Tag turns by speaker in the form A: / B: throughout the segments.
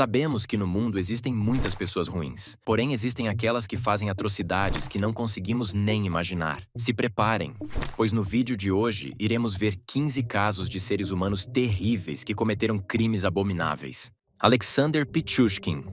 A: Sabemos que no mundo existem muitas pessoas ruins, porém existem aquelas que fazem atrocidades que não conseguimos nem imaginar. Se preparem, pois no vídeo de hoje iremos ver 15 casos de seres humanos terríveis que cometeram crimes abomináveis. Alexander Pichushkin,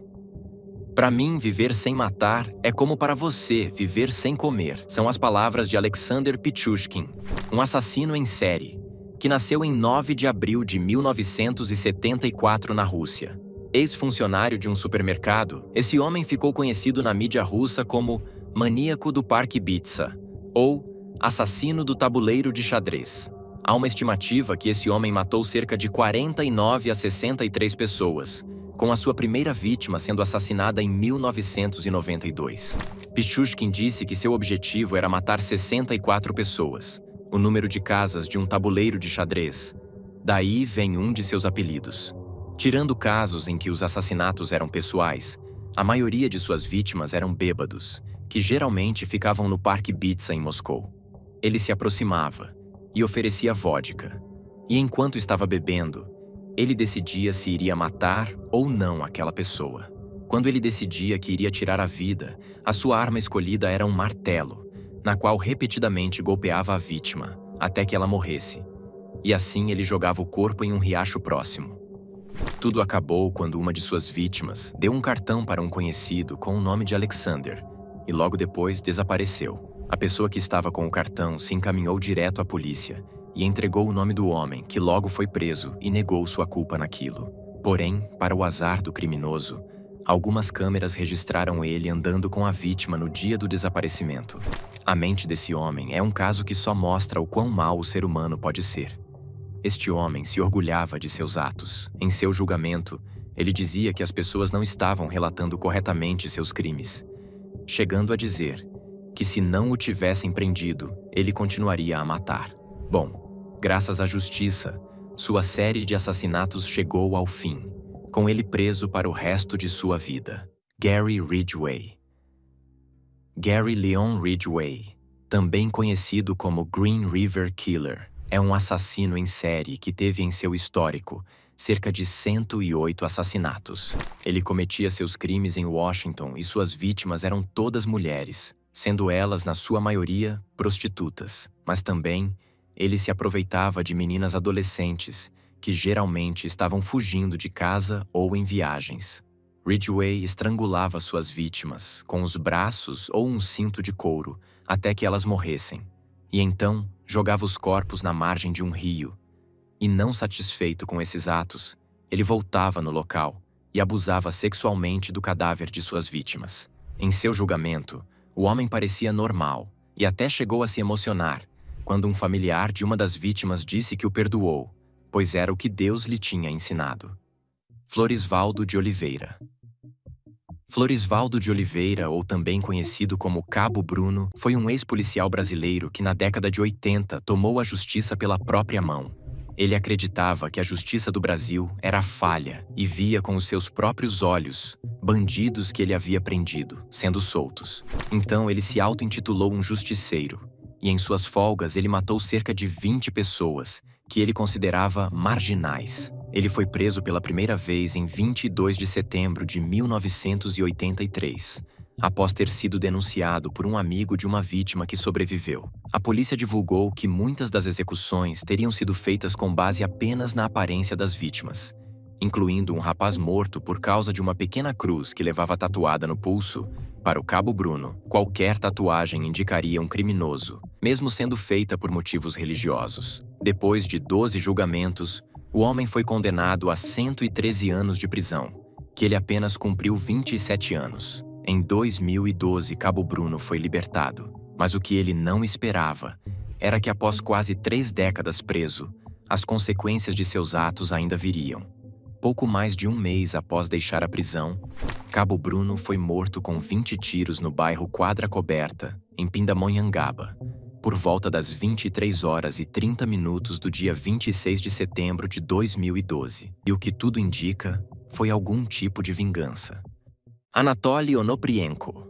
A: para mim, viver sem matar é como para você viver sem comer. São as palavras de Alexander Pichushkin, um assassino em série, que nasceu em 9 de abril de 1974 na Rússia ex-funcionário de um supermercado, esse homem ficou conhecido na mídia russa como maníaco do Parque Bitsa ou assassino do tabuleiro de xadrez. Há uma estimativa que esse homem matou cerca de 49 a 63 pessoas, com a sua primeira vítima sendo assassinada em 1992. Pichushkin disse que seu objetivo era matar 64 pessoas, o número de casas de um tabuleiro de xadrez. Daí vem um de seus apelidos. Tirando casos em que os assassinatos eram pessoais, a maioria de suas vítimas eram bêbados, que geralmente ficavam no Parque Bitsa em Moscou. Ele se aproximava e oferecia vodka. E enquanto estava bebendo, ele decidia se iria matar ou não aquela pessoa. Quando ele decidia que iria tirar a vida, a sua arma escolhida era um martelo, na qual repetidamente golpeava a vítima, até que ela morresse. E assim ele jogava o corpo em um riacho próximo. Tudo acabou quando uma de suas vítimas deu um cartão para um conhecido com o nome de Alexander e logo depois desapareceu. A pessoa que estava com o cartão se encaminhou direto à polícia e entregou o nome do homem, que logo foi preso e negou sua culpa naquilo. Porém, para o azar do criminoso, algumas câmeras registraram ele andando com a vítima no dia do desaparecimento. A mente desse homem é um caso que só mostra o quão mal o ser humano pode ser. Este homem se orgulhava de seus atos. Em seu julgamento, ele dizia que as pessoas não estavam relatando corretamente seus crimes, chegando a dizer que se não o tivessem prendido, ele continuaria a matar. Bom, graças à justiça, sua série de assassinatos chegou ao fim, com ele preso para o resto de sua vida. Gary Ridgway Gary Leon Ridgway, também conhecido como Green River Killer, é um assassino em série que teve em seu histórico cerca de 108 assassinatos. Ele cometia seus crimes em Washington e suas vítimas eram todas mulheres, sendo elas, na sua maioria, prostitutas. Mas também, ele se aproveitava de meninas adolescentes, que geralmente estavam fugindo de casa ou em viagens. Ridgway estrangulava suas vítimas com os braços ou um cinto de couro até que elas morressem. E então jogava os corpos na margem de um rio. E não satisfeito com esses atos, ele voltava no local e abusava sexualmente do cadáver de suas vítimas. Em seu julgamento, o homem parecia normal e até chegou a se emocionar quando um familiar de uma das vítimas disse que o perdoou, pois era o que Deus lhe tinha ensinado. Floresvaldo de Oliveira Florisvaldo de Oliveira, ou também conhecido como Cabo Bruno, foi um ex-policial brasileiro que, na década de 80, tomou a justiça pela própria mão. Ele acreditava que a justiça do Brasil era falha e via com os seus próprios olhos bandidos que ele havia prendido, sendo soltos. Então ele se auto-intitulou um justiceiro, e em suas folgas ele matou cerca de 20 pessoas que ele considerava marginais. Ele foi preso pela primeira vez em 22 de setembro de 1983, após ter sido denunciado por um amigo de uma vítima que sobreviveu. A polícia divulgou que muitas das execuções teriam sido feitas com base apenas na aparência das vítimas, incluindo um rapaz morto por causa de uma pequena cruz que levava tatuada no pulso. Para o cabo Bruno, qualquer tatuagem indicaria um criminoso, mesmo sendo feita por motivos religiosos. Depois de 12 julgamentos, o homem foi condenado a 113 anos de prisão, que ele apenas cumpriu 27 anos. Em 2012, Cabo Bruno foi libertado, mas o que ele não esperava era que após quase três décadas preso, as consequências de seus atos ainda viriam. Pouco mais de um mês após deixar a prisão, Cabo Bruno foi morto com 20 tiros no bairro Quadra Coberta, em Pindamonhangaba por volta das 23 horas e 30 minutos do dia 26 de setembro de 2012, e o que tudo indica foi algum tipo de vingança. Anatoly Onoprienko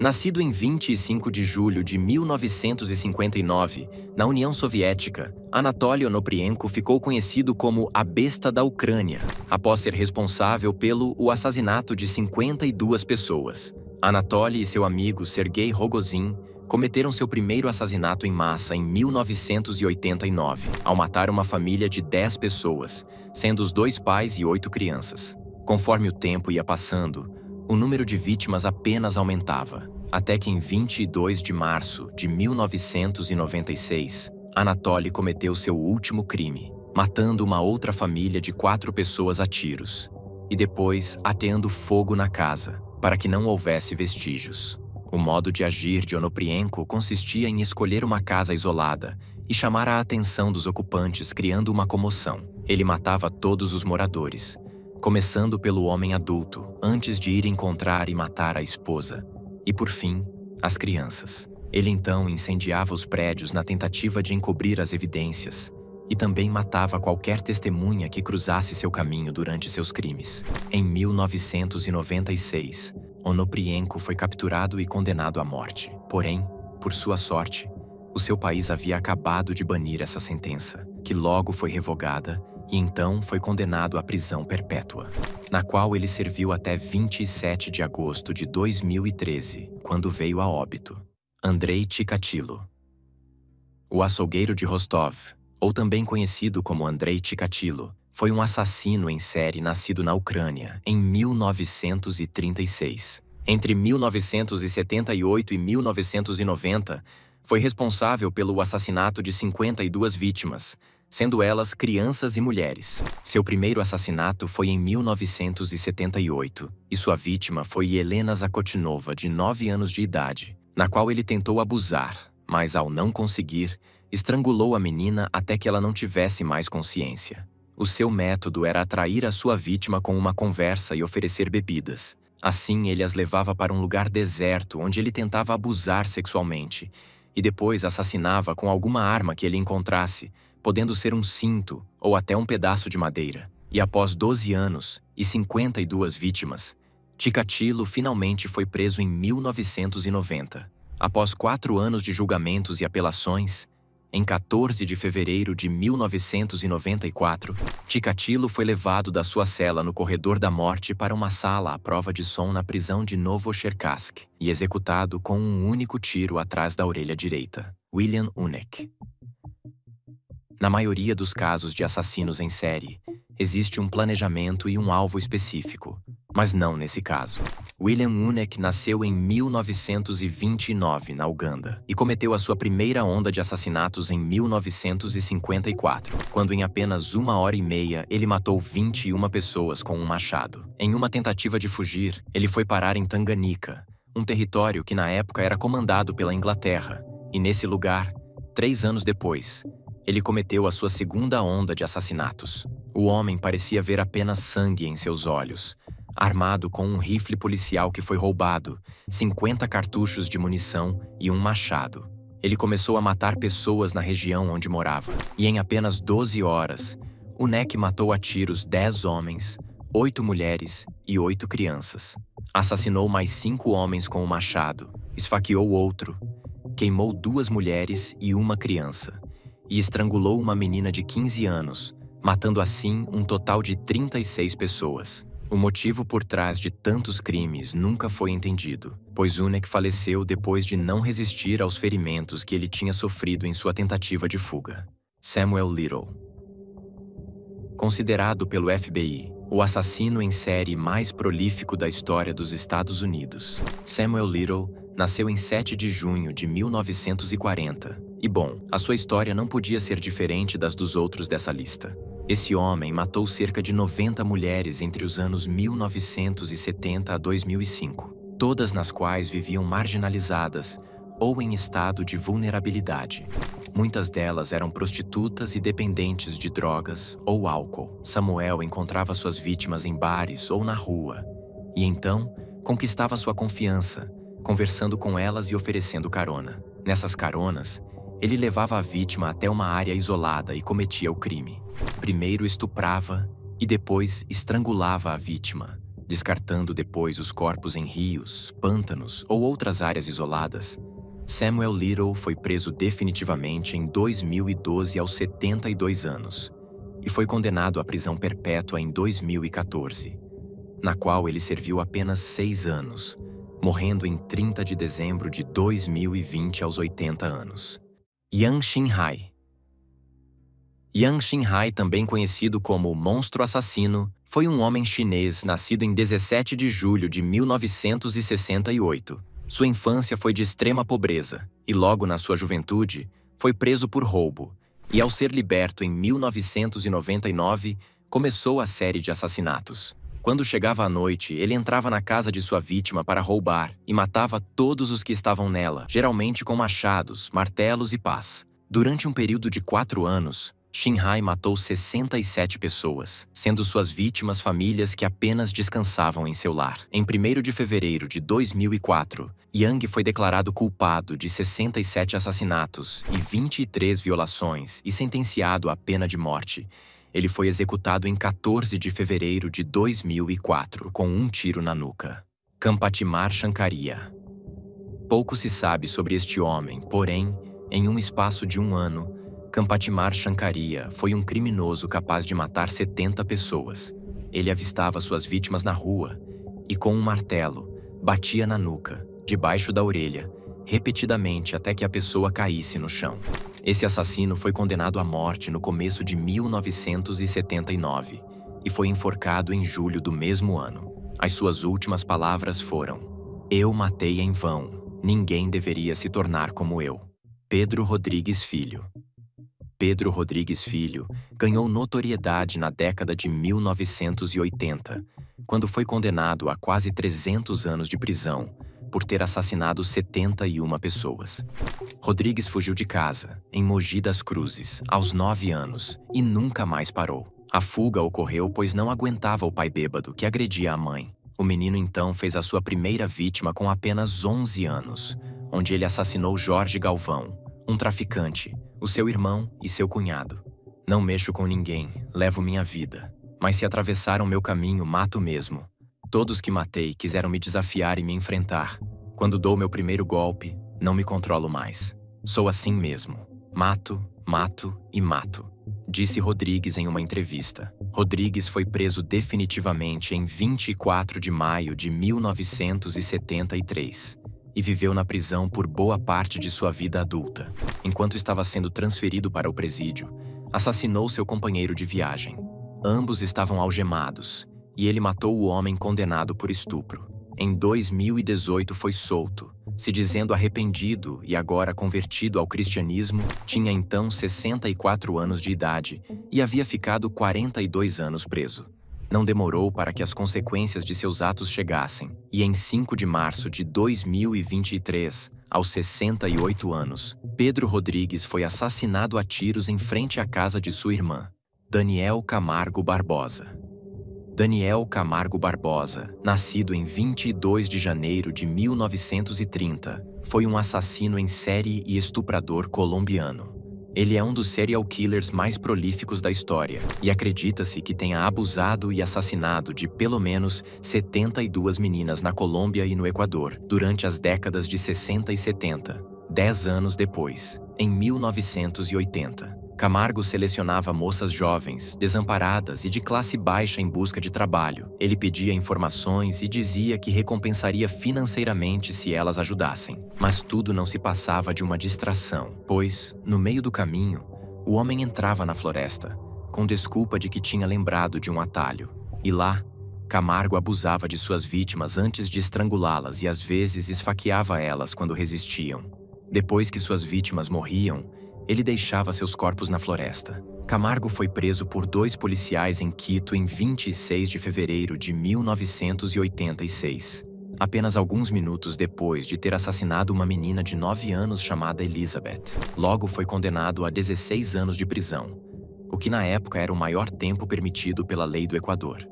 A: Nascido em 25 de julho de 1959, na União Soviética, Anatoly Onoprienko ficou conhecido como a Besta da Ucrânia, após ser responsável pelo o assassinato de 52 pessoas. Anatoly e seu amigo Sergei Rogozin cometeram seu primeiro assassinato em massa em 1989, ao matar uma família de 10 pessoas, sendo os dois pais e oito crianças. Conforme o tempo ia passando, o número de vítimas apenas aumentava, até que em 22 de março de 1996, Anatoly cometeu seu último crime, matando uma outra família de quatro pessoas a tiros e depois ateando fogo na casa, para que não houvesse vestígios. O modo de agir de Onoprienko consistia em escolher uma casa isolada e chamar a atenção dos ocupantes, criando uma comoção. Ele matava todos os moradores, começando pelo homem adulto, antes de ir encontrar e matar a esposa, e por fim, as crianças. Ele então incendiava os prédios na tentativa de encobrir as evidências e também matava qualquer testemunha que cruzasse seu caminho durante seus crimes. Em 1996, Onoprienko foi capturado e condenado à morte. Porém, por sua sorte, o seu país havia acabado de banir essa sentença, que logo foi revogada e então foi condenado à prisão perpétua, na qual ele serviu até 27 de agosto de 2013, quando veio a óbito. Andrei Ticatilo O açougueiro de Rostov, ou também conhecido como Andrei Ticatilo, foi um assassino em série nascido na Ucrânia em 1936. Entre 1978 e 1990, foi responsável pelo assassinato de 52 vítimas, sendo elas crianças e mulheres. Seu primeiro assassinato foi em 1978 e sua vítima foi Helena Zakotinova, de 9 anos de idade, na qual ele tentou abusar, mas ao não conseguir, estrangulou a menina até que ela não tivesse mais consciência. O seu método era atrair a sua vítima com uma conversa e oferecer bebidas. Assim, ele as levava para um lugar deserto onde ele tentava abusar sexualmente e depois assassinava com alguma arma que ele encontrasse, podendo ser um cinto ou até um pedaço de madeira. E após 12 anos e 52 vítimas, Ticatilo finalmente foi preso em 1990. Após quatro anos de julgamentos e apelações, em 14 de fevereiro de 1994, Ticatilo foi levado da sua cela no corredor da morte para uma sala à prova de som na prisão de Novocherkassk e executado com um único tiro atrás da orelha direita, William Unek. Na maioria dos casos de assassinos em série, existe um planejamento e um alvo específico, mas não nesse caso. William Unek nasceu em 1929, na Uganda, e cometeu a sua primeira onda de assassinatos em 1954, quando em apenas uma hora e meia ele matou 21 pessoas com um machado. Em uma tentativa de fugir, ele foi parar em Tanganyika, um território que na época era comandado pela Inglaterra, e nesse lugar, três anos depois, ele cometeu a sua segunda onda de assassinatos. O homem parecia ver apenas sangue em seus olhos, armado com um rifle policial que foi roubado, 50 cartuchos de munição e um machado. Ele começou a matar pessoas na região onde morava. E em apenas 12 horas, o Neck matou a tiros 10 homens, 8 mulheres e 8 crianças. Assassinou mais 5 homens com o machado, esfaqueou outro, queimou duas mulheres e uma criança, e estrangulou uma menina de 15 anos, matando assim um total de 36 pessoas. O motivo por trás de tantos crimes nunca foi entendido, pois Unek faleceu depois de não resistir aos ferimentos que ele tinha sofrido em sua tentativa de fuga. Samuel Little. Considerado pelo FBI o assassino em série mais prolífico da história dos Estados Unidos, Samuel Little nasceu em 7 de junho de 1940. E bom, a sua história não podia ser diferente das dos outros dessa lista. Esse homem matou cerca de 90 mulheres entre os anos 1970 a 2005, todas nas quais viviam marginalizadas ou em estado de vulnerabilidade. Muitas delas eram prostitutas e dependentes de drogas ou álcool. Samuel encontrava suas vítimas em bares ou na rua, e então conquistava sua confiança, conversando com elas e oferecendo carona. Nessas caronas, ele levava a vítima até uma área isolada e cometia o crime. Primeiro estuprava e depois estrangulava a vítima, descartando depois os corpos em rios, pântanos ou outras áreas isoladas. Samuel Little foi preso definitivamente em 2012 aos 72 anos e foi condenado à prisão perpétua em 2014, na qual ele serviu apenas seis anos, morrendo em 30 de dezembro de 2020 aos 80 anos. Yang Xinhai. Yang Xinhai, também conhecido como Monstro Assassino, foi um homem chinês nascido em 17 de julho de 1968. Sua infância foi de extrema pobreza e, logo na sua juventude, foi preso por roubo e, ao ser liberto em 1999, começou a série de assassinatos. Quando chegava a noite, ele entrava na casa de sua vítima para roubar e matava todos os que estavam nela, geralmente com machados, martelos e pás. Durante um período de quatro anos, Shinhai matou 67 pessoas, sendo suas vítimas famílias que apenas descansavam em seu lar. Em 1 de fevereiro de 2004, Yang foi declarado culpado de 67 assassinatos e 23 violações e sentenciado à pena de morte. Ele foi executado em 14 de fevereiro de 2004 com um tiro na nuca. Kampatimar Shankaria. Pouco se sabe sobre este homem, porém, em um espaço de um ano, Kampatimar Shankaria foi um criminoso capaz de matar 70 pessoas. Ele avistava suas vítimas na rua e, com um martelo, batia na nuca, debaixo da orelha repetidamente até que a pessoa caísse no chão. Esse assassino foi condenado à morte no começo de 1979 e foi enforcado em julho do mesmo ano. As suas últimas palavras foram: Eu matei em vão. Ninguém deveria se tornar como eu. Pedro Rodrigues Filho. Pedro Rodrigues Filho ganhou notoriedade na década de 1980, quando foi condenado a quase 300 anos de prisão por ter assassinado 71 pessoas. Rodrigues fugiu de casa, em Mogi das Cruzes, aos 9 anos, e nunca mais parou. A fuga ocorreu pois não aguentava o pai bêbado, que agredia a mãe. O menino então fez a sua primeira vítima com apenas 11 anos, onde ele assassinou Jorge Galvão, um traficante, o seu irmão e seu cunhado. Não mexo com ninguém, levo minha vida. Mas se atravessaram meu caminho, mato mesmo. Todos que matei quiseram me desafiar e me enfrentar. Quando dou meu primeiro golpe, não me controlo mais. Sou assim mesmo. Mato, mato e mato, disse Rodrigues em uma entrevista. Rodrigues foi preso definitivamente em 24 de maio de 1973 e viveu na prisão por boa parte de sua vida adulta. Enquanto estava sendo transferido para o presídio, assassinou seu companheiro de viagem. Ambos estavam algemados e ele matou o homem condenado por estupro. Em 2018 foi solto, se dizendo arrependido e agora convertido ao cristianismo, tinha então 64 anos de idade e havia ficado 42 anos preso. Não demorou para que as consequências de seus atos chegassem, e em 5 de março de 2023, aos 68 anos, Pedro Rodrigues foi assassinado a tiros em frente à casa de sua irmã, Daniel Camargo Barbosa. Daniel Camargo Barbosa, nascido em 22 de janeiro de 1930, foi um assassino em série e estuprador colombiano. Ele é um dos serial killers mais prolíficos da história e acredita-se que tenha abusado e assassinado de pelo menos 72 meninas na Colômbia e no Equador durante as décadas de 60 e 70, dez anos depois, em 1980. Camargo selecionava moças jovens, desamparadas e de classe baixa em busca de trabalho. Ele pedia informações e dizia que recompensaria financeiramente se elas ajudassem. Mas tudo não se passava de uma distração, pois, no meio do caminho, o homem entrava na floresta, com desculpa de que tinha lembrado de um atalho. E lá, Camargo abusava de suas vítimas antes de estrangulá-las e às vezes esfaqueava elas quando resistiam. Depois que suas vítimas morriam, ele deixava seus corpos na floresta. Camargo foi preso por dois policiais em Quito em 26 de fevereiro de 1986, apenas alguns minutos depois de ter assassinado uma menina de 9 anos chamada Elizabeth. Logo foi condenado a 16 anos de prisão, o que na época era o maior tempo permitido pela lei do Equador.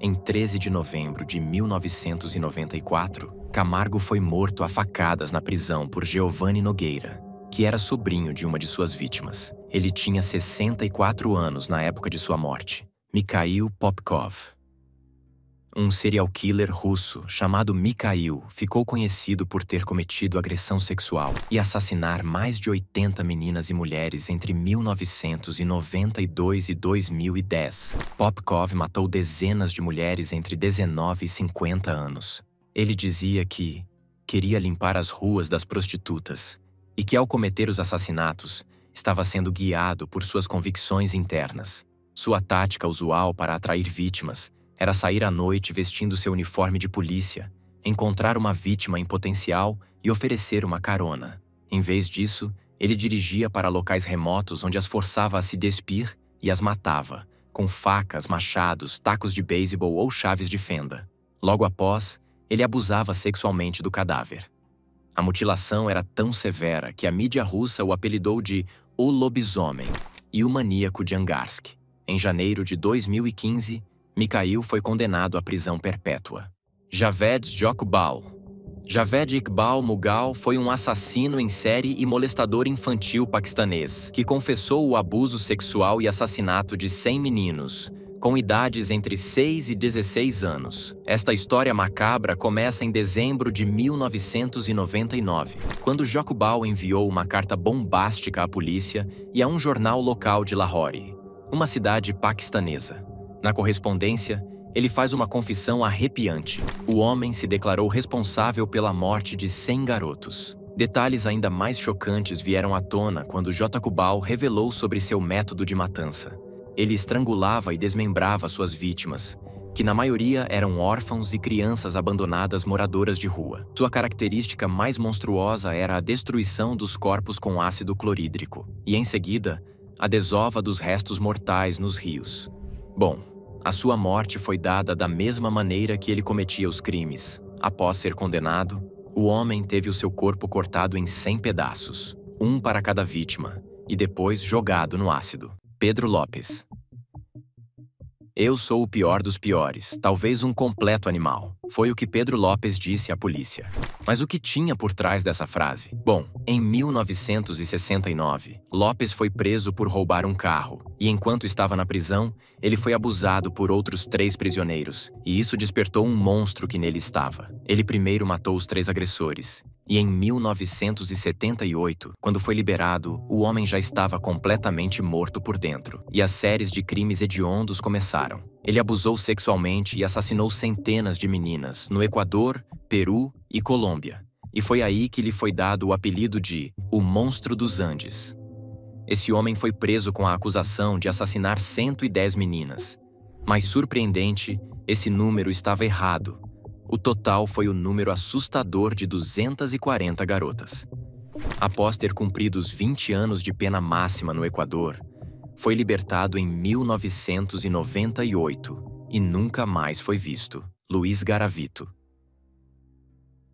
A: Em 13 de novembro de 1994, Camargo foi morto a facadas na prisão por Giovanni Nogueira, que era sobrinho de uma de suas vítimas. Ele tinha 64 anos na época de sua morte, Mikhail Popkov. Um serial killer russo chamado Mikhail ficou conhecido por ter cometido agressão sexual e assassinar mais de 80 meninas e mulheres entre 1992 e 2010. Popkov matou dezenas de mulheres entre 19 e 50 anos. Ele dizia que queria limpar as ruas das prostitutas e que, ao cometer os assassinatos, estava sendo guiado por suas convicções internas. Sua tática usual para atrair vítimas era sair à noite vestindo seu uniforme de polícia, encontrar uma vítima em potencial e oferecer uma carona. Em vez disso, ele dirigia para locais remotos onde as forçava a se despir e as matava, com facas, machados, tacos de beisebol ou chaves de fenda. Logo após, ele abusava sexualmente do cadáver. A mutilação era tão severa que a mídia russa o apelidou de O Lobisomem e o Maníaco de Angarsk. Em janeiro de 2015, Mikhail foi condenado à prisão perpétua. Javed Jokbal Javed Iqbal Mughal foi um assassino em série e molestador infantil paquistanês, que confessou o abuso sexual e assassinato de 100 meninos, com idades entre 6 e 16 anos. Esta história macabra começa em dezembro de 1999, quando Jacobal enviou uma carta bombástica à polícia e a um jornal local de Lahore, uma cidade paquistanesa. Na correspondência, ele faz uma confissão arrepiante. O homem se declarou responsável pela morte de 100 garotos. Detalhes ainda mais chocantes vieram à tona quando J. revelou sobre seu método de matança. Ele estrangulava e desmembrava suas vítimas, que na maioria eram órfãos e crianças abandonadas moradoras de rua. Sua característica mais monstruosa era a destruição dos corpos com ácido clorídrico, e em seguida, a desova dos restos mortais nos rios. Bom, a sua morte foi dada da mesma maneira que ele cometia os crimes. Após ser condenado, o homem teve o seu corpo cortado em 100 pedaços, um para cada vítima, e depois jogado no ácido. Pedro Lopes. Eu sou o pior dos piores, talvez um completo animal. Foi o que Pedro Lopes disse à polícia. Mas o que tinha por trás dessa frase? Bom, em 1969, Lopes foi preso por roubar um carro. E enquanto estava na prisão, ele foi abusado por outros três prisioneiros. E isso despertou um monstro que nele estava. Ele primeiro matou os três agressores e em 1978, quando foi liberado, o homem já estava completamente morto por dentro, e as séries de crimes hediondos começaram. Ele abusou sexualmente e assassinou centenas de meninas no Equador, Peru e Colômbia, e foi aí que lhe foi dado o apelido de o Monstro dos Andes. Esse homem foi preso com a acusação de assassinar 110 meninas. Mas surpreendente, esse número estava errado o total foi o número assustador de 240 garotas. Após ter cumprido os 20 anos de pena máxima no Equador, foi libertado em 1998 e nunca mais foi visto. Luiz Garavito.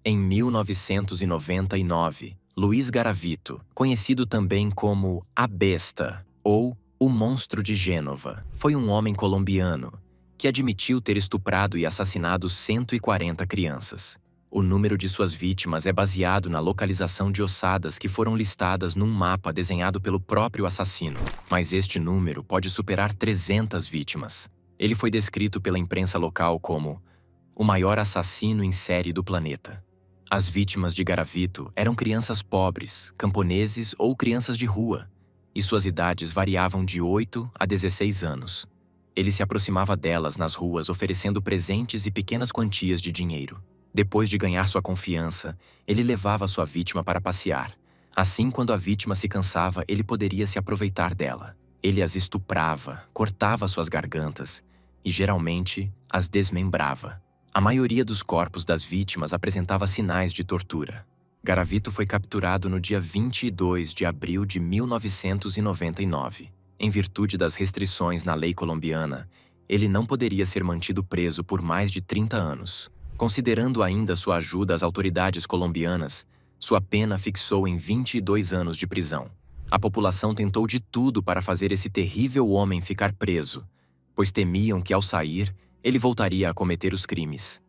A: Em 1999, Luiz Garavito, conhecido também como A Besta ou O Monstro de Gênova, foi um homem colombiano que admitiu ter estuprado e assassinado 140 crianças. O número de suas vítimas é baseado na localização de ossadas que foram listadas num mapa desenhado pelo próprio assassino, mas este número pode superar 300 vítimas. Ele foi descrito pela imprensa local como o maior assassino em série do planeta. As vítimas de Garavito eram crianças pobres, camponeses ou crianças de rua, e suas idades variavam de 8 a 16 anos. Ele se aproximava delas nas ruas oferecendo presentes e pequenas quantias de dinheiro. Depois de ganhar sua confiança, ele levava sua vítima para passear. Assim, quando a vítima se cansava, ele poderia se aproveitar dela. Ele as estuprava, cortava suas gargantas e, geralmente, as desmembrava. A maioria dos corpos das vítimas apresentava sinais de tortura. Garavito foi capturado no dia 22 de abril de 1999. Em virtude das restrições na lei colombiana, ele não poderia ser mantido preso por mais de 30 anos. Considerando ainda sua ajuda às autoridades colombianas, sua pena fixou em 22 anos de prisão. A população tentou de tudo para fazer esse terrível homem ficar preso, pois temiam que, ao sair, ele voltaria a cometer os crimes.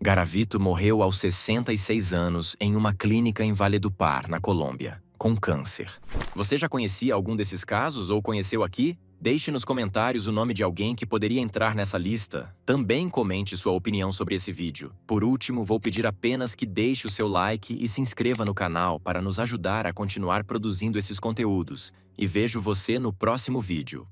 A: Garavito morreu aos 66 anos em uma clínica em Valledupar, na Colômbia com câncer. Você já conhecia algum desses casos ou conheceu aqui? Deixe nos comentários o nome de alguém que poderia entrar nessa lista. Também comente sua opinião sobre esse vídeo. Por último, vou pedir apenas que deixe o seu like e se inscreva no canal para nos ajudar a continuar produzindo esses conteúdos. E vejo você no próximo vídeo.